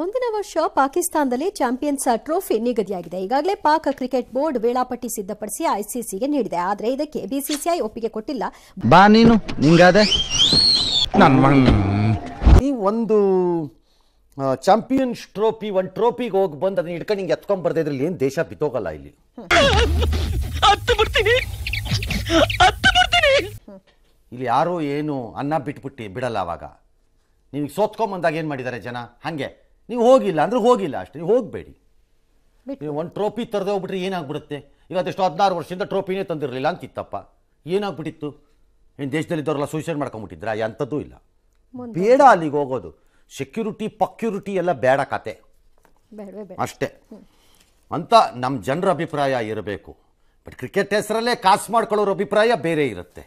ಮುಂದಿನ ವರ್ಷ ಪಾಕಿಸ್ತಾನದಲ್ಲಿ ಚಾಂಪಿಯನ್ಸ್ ಟ್ರೋಫಿ ನಿಗದಿಯಾಗಿದೆ ಈಗಾಗಲೇ ಪಾಕ್ ಕ್ರಿಕೆಟ್ ಬೋರ್ಡ್ ವೇಳಾಪಟ್ಟಿ ಸಿದ್ಧಪಡಿಸಿ ಐಸಿಸಿಗೆ ನೀಡಿದೆ ಆದರೆ ಇದಕ್ಕೆ ಬಿಸಿಸಿಐ ಒಪ್ಪಿಗೆ ಕೊಟ್ಟಿಲ್ಲ ಬಾ ನೀನು ನಿಂಗಾದೆ ಒಂದು ಚಾಂಪಿಯನ್ಸ್ ಟ್ರೋಫಿ ಒಂದು ಟ್ರೋಫಿಗೆ ಹೋಗಿ ಬಂದು ಅದನ್ನ ಹಿಡ್ಕೊಂಡು ಹಿಂಗೆ ಎತ್ಕೊಂಡ್ ಬರ್ದೇ ಇದ್ರಲ್ಲಿ ಏನು ದೇಶ ಬಿತ್ತೋಗಲ್ಲ ಇಲ್ಲಿ ಇಲ್ಲಿ ಯಾರು ಏನು ಅನ್ನ ಬಿಟ್ಬಿಟ್ಟು ಬಿಡಲ್ಲ ಅವಾಗ ನೀವು ಸೋತ್ಕೊಂಬಂದಾಗ ಏನು ಮಾಡಿದ್ದಾರೆ ಜನ ಹಾಗೆ ನೀವು ಹೋಗಿಲ್ಲ ಅಂದ್ರೆ ಹೋಗಿಲ್ಲ ಅಷ್ಟೇ ನೀವು ಹೋಗಬೇಡಿ ನೀವು ಒಂದು ಟ್ರೋಫಿ ತರದೆ ಹೋಗ್ಬಿಟ್ರೆ ಏನಾಗ್ಬಿಡುತ್ತೆ ಈಗ ಅದೆಷ್ಟು ಹದಿನಾರು ವರ್ಷದಿಂದ ಟ್ರೋಫಿನೇ ತಂದಿರಲಿಲ್ಲ ಅಂತಿತ್ತಪ್ಪ ಏನಾಗ್ಬಿಟ್ಟಿತ್ತು ಇನ್ನು ದೇಶದಲ್ಲಿದ್ದವರೆಲ್ಲ ಸೂಸೈಡ್ ಮಾಡ್ಕೊಂಬಿಟ್ಟಿದ್ರ ಅಂಥದ್ದು ಇಲ್ಲ ಬೇಡ ಅಲ್ಲಿಗೆ ಹೋಗೋದು ಸೆಕ್ಯೂರಿಟಿ ಪಕ್ಯೂರಿಟಿ ಎಲ್ಲ ಬೇಡ ಕತೆ ಅಷ್ಟೇ ಅಂತ ನಮ್ಮ ಜನರ ಅಭಿಪ್ರಾಯ ಇರಬೇಕು ಬಟ್ ಕ್ರಿಕೆಟ್ ಹೆಸರಲ್ಲೇ ಕಾಸು ಮಾಡ್ಕೊಳ್ಳೋರ ಅಭಿಪ್ರಾಯ ಬೇರೆ ಇರುತ್ತೆ